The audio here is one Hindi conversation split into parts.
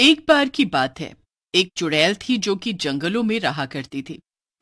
एक बार की बात है एक चुड़ैल थी जो कि जंगलों में रहा करती थी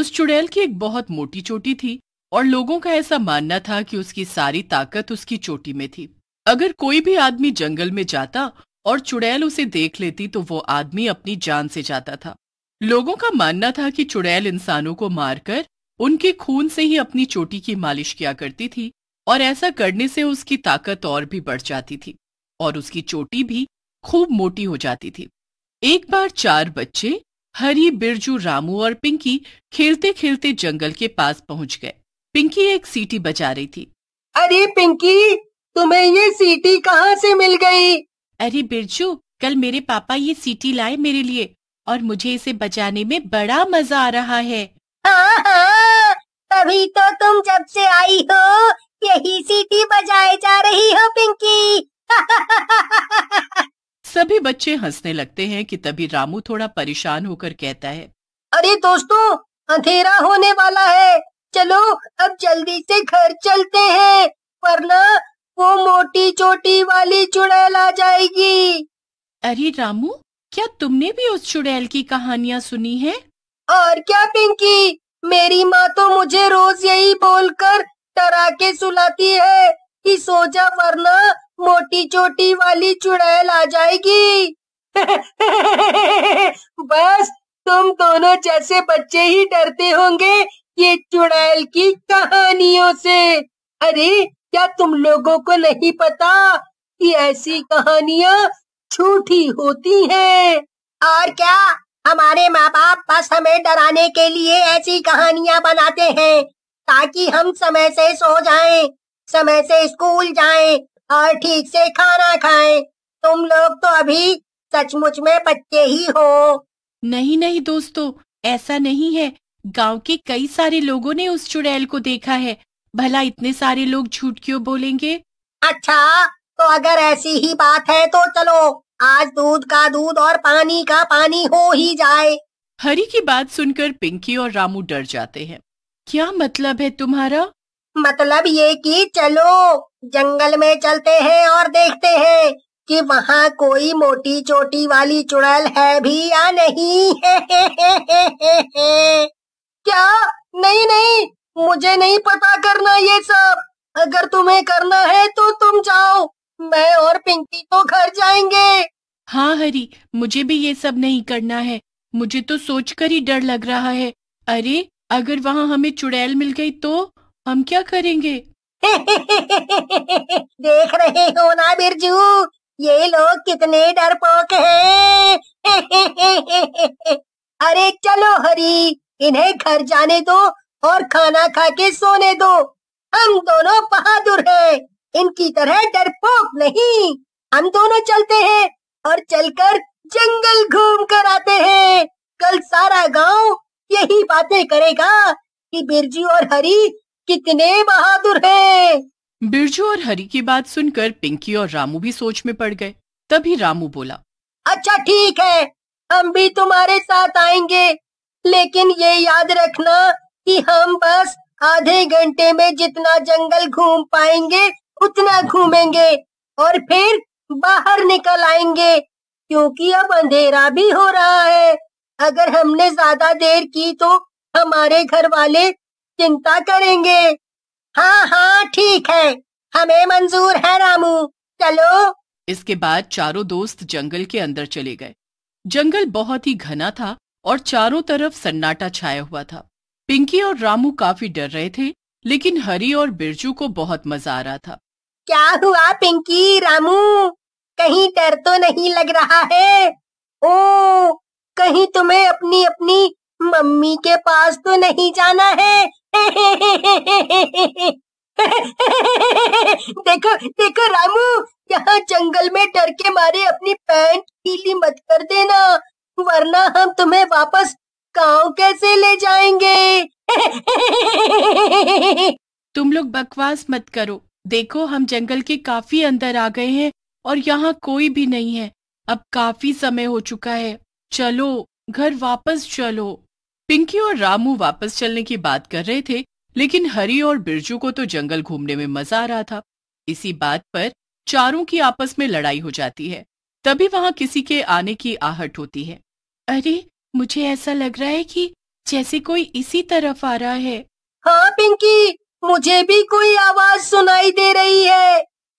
उस चुड़ैल की एक बहुत मोटी चोटी थी और लोगों का ऐसा मानना था कि उसकी सारी ताकत उसकी चोटी में थी अगर कोई भी आदमी जंगल में जाता और चुड़ैल उसे देख लेती तो वो आदमी अपनी जान से जाता था लोगों का मानना था कि चुड़ैल इंसानों को मारकर उनके खून से ही अपनी चोटी की मालिश किया करती थी और ऐसा करने से उसकी ताकत और भी बढ़ जाती थी और उसकी चोटी भी खूब मोटी हो जाती थी एक बार चार बच्चे हरी बिरजू रामू और पिंकी खेलते खेलते जंगल के पास पहुंच गए पिंकी एक सीटी बजा रही थी अरे पिंकी तुम्हें ये सीटी कहाँ से मिल गई अरे बिरजू कल मेरे पापा ये सीटी लाए मेरे लिए और मुझे इसे बजाने में बड़ा मजा आ रहा है तभी तो तुम जब से आई हो यही सीटी बजाए जा रही हो पिंकी सभी बच्चे हंसने लगते हैं कि तभी रामू थोड़ा परेशान होकर कहता है अरे दोस्तों अंधेरा होने वाला है चलो अब जल्दी से घर चलते हैं वरना वो मोटी चोटी वाली चुड़ैल आ जाएगी अरे रामू क्या तुमने भी उस चुड़ैल की कहानियाँ सुनी है और क्या पिंकी मेरी माँ तो मुझे रोज यही बोलकर डरा के सुलाती है कि सो जा वरना मोटी चोटी वाली चुड़ैल आ जाएगी बस तुम दोनों जैसे बच्चे ही डरते होंगे ये चुड़ैल की कहानियों से अरे क्या तुम लोगों को नहीं पता कि ऐसी कहानियाँ झूठी होती हैं और क्या हमारे माँ बाप बस हमें डराने के लिए ऐसी कहानियाँ बनाते हैं ताकि हम समय से सो जाएं, समय से स्कूल जाएं और ठीक से खाना खाएं। तुम लोग तो अभी सचमुच में बच्चे ही हो नहीं नहीं दोस्तों ऐसा नहीं है गांव के कई सारे लोगों ने उस चुड़ैल को देखा है भला इतने सारे लोग झूठ क्यों बोलेंगे अच्छा तो अगर ऐसी ही बात है तो चलो आज दूध का दूध और पानी का पानी हो ही जाए हरी की बात सुनकर पिंकी और रामू डर जाते हैं क्या मतलब है तुम्हारा मतलब ये कि चलो जंगल में चलते हैं और देखते हैं कि वहाँ कोई मोटी चोटी वाली चुड़ैल है भी या नहीं क्या नहीं नहीं मुझे नहीं पता करना ये सब अगर तुम्हें करना है तो तुम जाओ मैं और पिंकी तो घर जाएंगे हाँ हरी मुझे भी ये सब नहीं करना है मुझे तो सोचकर ही डर लग रहा है अरे अगर वहाँ हमें चुड़ैल मिल गई तो हम क्या करेंगे देख रहे हो ना बिरजू ये लोग कितने डरपोक हैं अरे चलो हरी इन्हें घर जाने दो और खाना खा के सोने दो हम दोनों बहादुर हैं इनकी तरह डरपोक नहीं हम दोनों चलते हैं और चलकर जंगल घूम कर आते हैं कल सारा गांव यही बातें करेगा कि बिरजू और हरी कितने बहादुर हैं। बिरजू और हरी की बात सुनकर पिंकी और रामू भी सोच में पड़ गए तभी रामू बोला अच्छा ठीक है हम भी तुम्हारे साथ आएंगे लेकिन ये याद रखना कि हम बस आधे घंटे में जितना जंगल घूम पाएंगे उतना घूमेंगे और फिर बाहर निकल आएंगे क्योंकि अब अंधेरा भी हो रहा है अगर हमने ज्यादा देर की तो हमारे घर वाले चिंता करेंगे हाँ हाँ ठीक है हमें मंजूर है रामू चलो इसके बाद चारों दोस्त जंगल के अंदर चले गए जंगल बहुत ही घना था और चारों तरफ सन्नाटा छाया हुआ था पिंकी और रामू काफी डर रहे थे लेकिन हरी और बिरजू को बहुत मजा आ रहा था क्या हुआ पिंकी रामू कहीं डर तो नहीं लग रहा है ओ कहीं तुम्हें अपनी अपनी मम्मी के पास तो नहीं जाना है देखो देखो रामू यहाँ जंगल में डर के मारे अपनी पैंट पीली मत कर देना वरना हम तुम्हें वापस गांव कैसे ले जाएंगे तुम लोग बकवास मत करो देखो हम जंगल के काफी अंदर आ गए हैं और यहाँ कोई भी नहीं है अब काफी समय हो चुका है चलो घर वापस चलो पिंकी और रामू वापस चलने की बात कर रहे थे लेकिन हरी और बिरजू को तो जंगल घूमने में मजा आ रहा था इसी बात पर चारों की आपस में लड़ाई हो जाती है तभी वहां किसी के आने की आहट होती है अरे मुझे ऐसा लग रहा है कि जैसे कोई इसी तरफ आ रहा है हाँ पिंकी मुझे भी कोई आवाज सुनाई दे रही है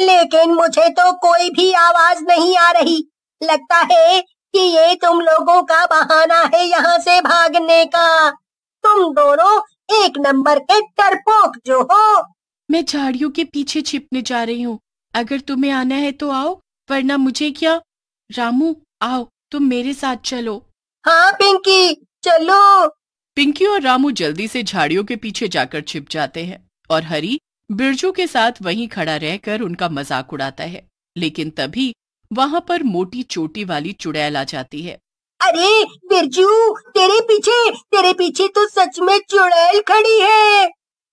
लेकिन मुझे तो कोई भी आवाज नहीं आ रही लगता है कि ये तुम लोगों का बहाना है यहाँ से भागने का तुम दोनों एक नंबर के डरपोक जो हो मैं झाड़ियों के पीछे छिपने जा रही हूँ अगर तुम्हें आना है तो आओ वरना मुझे क्या रामू आओ तुम मेरे साथ चलो हाँ पिंकी चलो पिंकी और रामू जल्दी से झाड़ियों के पीछे जाकर छिप जाते हैं और हरी बिरजू के साथ वहीं खड़ा रहकर उनका मजाक उड़ाता है लेकिन तभी वहां पर मोटी चोटी वाली चुड़ैल आ जाती है अरे बिरजू तेरे पीछे तेरे पीछे तो सच में चुड़ैल खड़ी है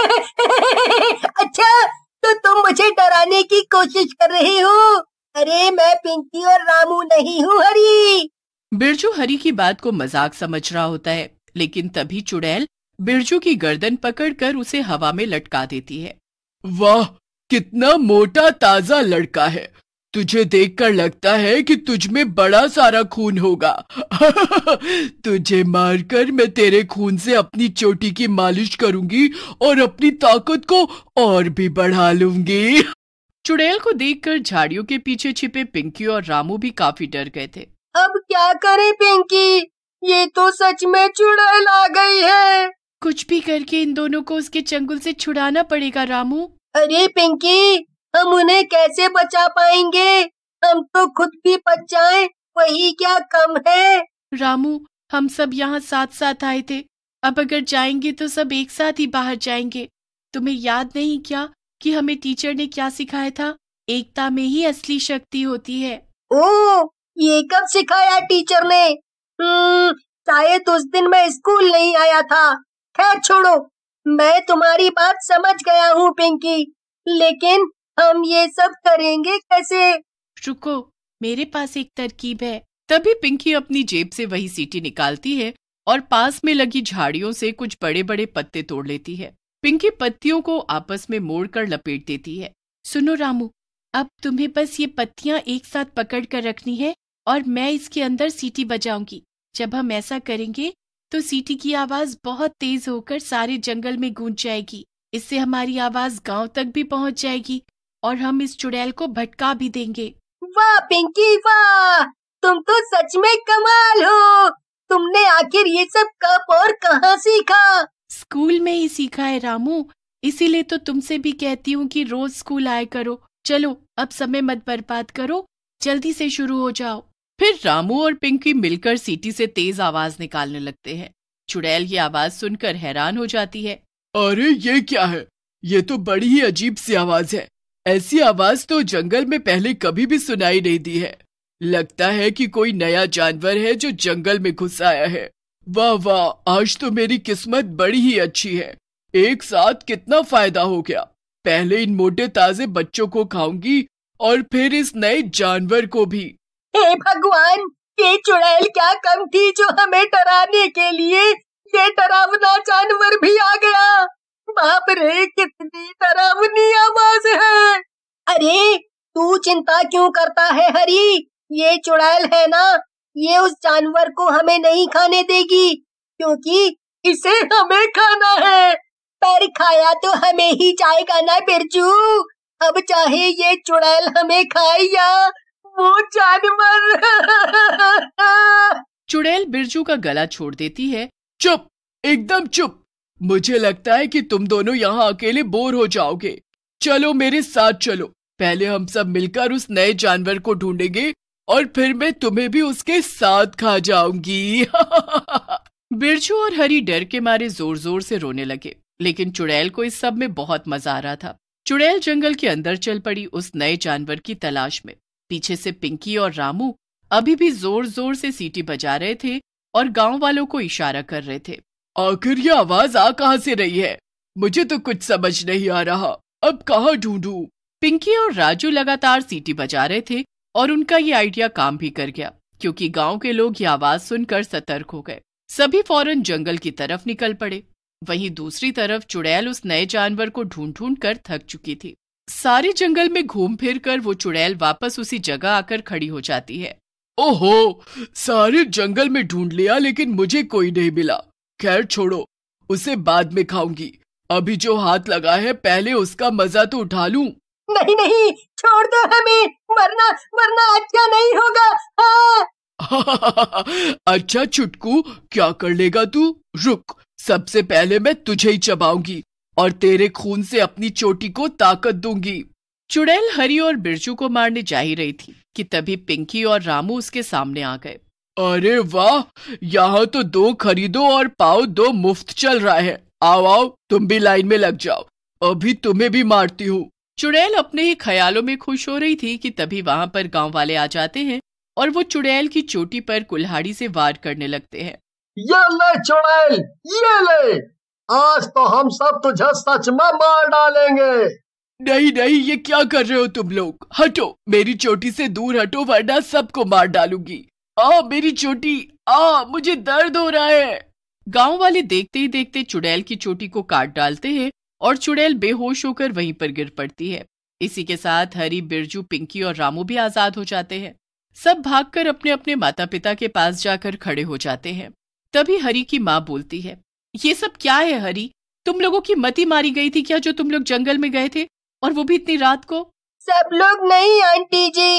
अच्छा तो तुम मुझे डराने की कोशिश कर रहे हो अरे मैं पिंकी और रामू नहीं हूँ हरी बिरजू हरी की बात को मजाक समझ रहा होता है लेकिन तभी चुड़ैल बिरजू की गर्दन पकड़कर उसे हवा में लटका देती है वाह कितना मोटा ताजा लड़का है तुझे देखकर लगता है कि तुझ में बड़ा सारा खून होगा तुझे मारकर मैं तेरे खून से अपनी चोटी की मालिश करूंगी और अपनी ताकत को और भी बढ़ा लूंगी चुड़ैल को देखकर झाड़ियों के पीछे छिपे पिंकी और रामू भी काफी डर गए थे अब क्या करे पिंकी ये तो सच में चुड़ैल आ गई है कुछ भी करके इन दोनों को उसके चंगुल से छुड़ाना पड़ेगा रामू अरे पिंकी हम उन्हें कैसे बचा पाएंगे हम तो खुद भी बच जाए वही क्या कम है रामू हम सब यहाँ साथ साथ आए थे अब अगर जाएंगे तो सब एक साथ ही बाहर जाएंगे तुम्हें याद नहीं क्या कि हमें टीचर ने क्या सिखाया था एकता में ही असली शक्ति होती है ओ ये कब सिखाया टीचर ने हम्म, शायद उस दिन मैं स्कूल नहीं आया था खैर छोड़ो मैं तुम्हारी बात समझ गया हूँ पिंकी लेकिन हम ये सब करेंगे कैसे रुको मेरे पास एक तरकीब है तभी पिंकी अपनी जेब से वही सीटी निकालती है और पास में लगी झाड़ियों से कुछ बड़े बड़े पत्ते तोड़ लेती है पिंकी पत्तियों को आपस में मोड़कर लपेट देती है सुनो रामू अब तुम्हें बस ये पत्तियां एक साथ पकड़ कर रखनी है और मैं इसके अंदर सीटी बजाऊंगी जब हम ऐसा करेंगे तो सीटी की आवाज बहुत तेज होकर सारे जंगल में गूंज जाएगी इससे हमारी आवाज गांव तक भी पहुंच जाएगी और हम इस चुड़ैल को भटका भी देंगे वाह पिंकी वाह तुम तो सच में कमाल हो तुमने आखिर ये सब कब और कहाँ सीखा स्कूल में ही सीखा है रामू इसीलिए तो तुमसे भी कहती हूँ कि रोज स्कूल आए करो चलो अब समय मत बर्बाद करो जल्दी से शुरू हो जाओ फिर रामू और पिंकी मिलकर सीटी से तेज आवाज निकालने लगते हैं चुड़ैल ये आवाज सुनकर हैरान हो जाती है अरे ये क्या है ये तो बड़ी ही अजीब सी आवाज है ऐसी आवाज तो जंगल में पहले कभी भी सुनाई नहीं दी है लगता है कि कोई नया जानवर है जो जंगल में घुस आया है वाह वाह आज तो मेरी किस्मत बड़ी ही अच्छी है एक साथ कितना फायदा हो गया पहले इन मोटे ताजे बच्चों को खाऊंगी और फिर इस नए जानवर को भी हे भगवान ये चुड़ैल क्या कम थी जो हमें डराने के लिए ये डरावना जानवर भी आ गया बाप रे कितनी डरावनी आवाज है अरे तू चिंता क्यों करता है हरी ये चुड़ैल है ना ये उस जानवर को हमें नहीं खाने देगी क्योंकि इसे हमें खाना है पर खाया तो हमें ही जाएगा ना बिरजू अब चाहे ये चुड़ैल हमें खाए या वो जानवर चुड़ैल बिरजू का गला छोड़ देती है चुप एकदम चुप मुझे लगता है कि तुम दोनों यहाँ अकेले बोर हो जाओगे चलो मेरे साथ चलो पहले हम सब मिलकर उस नए जानवर को ढूंढेंगे और फिर मैं तुम्हें भी उसके साथ खा जाऊंगी बिरजू और हरी डर के मारे जोर जोर से रोने लगे लेकिन चुड़ैल को इस सब में बहुत मजा आ रहा था चुड़ैल जंगल के अंदर चल पड़ी उस नए जानवर की तलाश में पीछे से पिंकी और रामू अभी भी जोर जोर से सीटी बजा रहे थे और गांव वालों को इशारा कर रहे थे आखिर ये आवाज आ कहाँ से रही है मुझे तो कुछ समझ नहीं आ रहा अब कहाँ ढूंढू पिंकी और राजू लगातार सीटी बजा रहे थे और उनका ये आइडिया काम भी कर गया क्योंकि गांव के लोग ये आवाज सुनकर सतर्क हो गए सभी फौरन जंगल की तरफ निकल पड़े वहीं दूसरी तरफ चुड़ैल उस नए जानवर को ढूंढ ढूंढ कर थक चुकी थी सारे जंगल में घूम फिर कर वो चुड़ैल वापस उसी जगह आकर खड़ी हो जाती है ओहो सारे जंगल में ढूंढ लिया लेकिन मुझे कोई नहीं मिला खैर छोड़ो उसे बाद में खाऊंगी अभी जो हाथ लगा है पहले उसका मजा तो उठा लूं। नहीं नहीं छोड़ दो हमें वरना वरना अच्छा नहीं होगा हाँ। अच्छा चुटकू क्या कर लेगा तू रुक सबसे पहले मैं तुझे ही चबाऊंगी और तेरे खून से अपनी चोटी को ताकत दूंगी चुड़ैल हरी और बिरजू को मारने जा ही रही थी कि तभी पिंकी और रामू उसके सामने आ गए अरे वाह यहाँ तो दो खरीदो और पाओ दो मुफ्त चल रहा है आओ आओ तुम भी लाइन में लग जाओ अभी तुम्हें भी मारती हूँ चुड़ैल अपने ही ख्यालों में खुश हो रही थी कि तभी वहाँ पर गांव वाले आ जाते हैं और वो चुड़ैल की चोटी पर कुल्हाड़ी से वार करने लगते हैं ये ले चुड़ैल ये ले आज तो हम सब तुझे सच में मार डालेंगे नहीं नहीं ये क्या कर रहे हो तुम लोग हटो मेरी चोटी से दूर हटो वरना सबको मार डालूंगी आ मेरी चोटी आ मुझे दर्द हो रहा है गांव वाले देखते ही देखते चुड़ैल की चोटी को काट डालते हैं और चुड़ैल बेहोश होकर वहीं पर गिर पड़ती है इसी के साथ हरी बिरजू पिंकी और रामू भी आजाद हो जाते हैं सब भागकर अपने अपने माता पिता के पास जाकर खड़े हो जाते हैं तभी हरी की माँ बोलती है ये सब क्या है हरी तुम लोगों की मती मारी गई थी क्या जो तुम लोग जंगल में गए थे और वो भी इतनी रात को सब लोग नहीं आंटी जी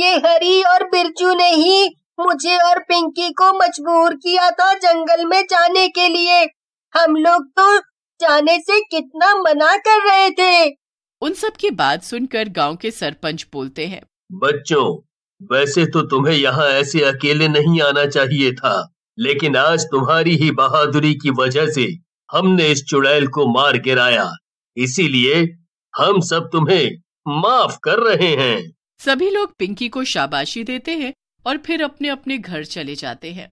ये हरी और बिरजू नहीं मुझे और पिंकी को मजबूर किया था जंगल में जाने के लिए हम लोग तो जाने से कितना मना कर रहे थे उन सब की बात सुनकर गांव के सरपंच बोलते हैं बच्चों वैसे तो तुम्हें यहाँ ऐसे अकेले नहीं आना चाहिए था लेकिन आज तुम्हारी ही बहादुरी की वजह से हमने इस चुड़ैल को मार गिराया इसीलिए हम सब तुम्हें माफ कर रहे हैं सभी लोग पिंकी को शाबाशी देते हैं और फिर अपने अपने घर चले जाते हैं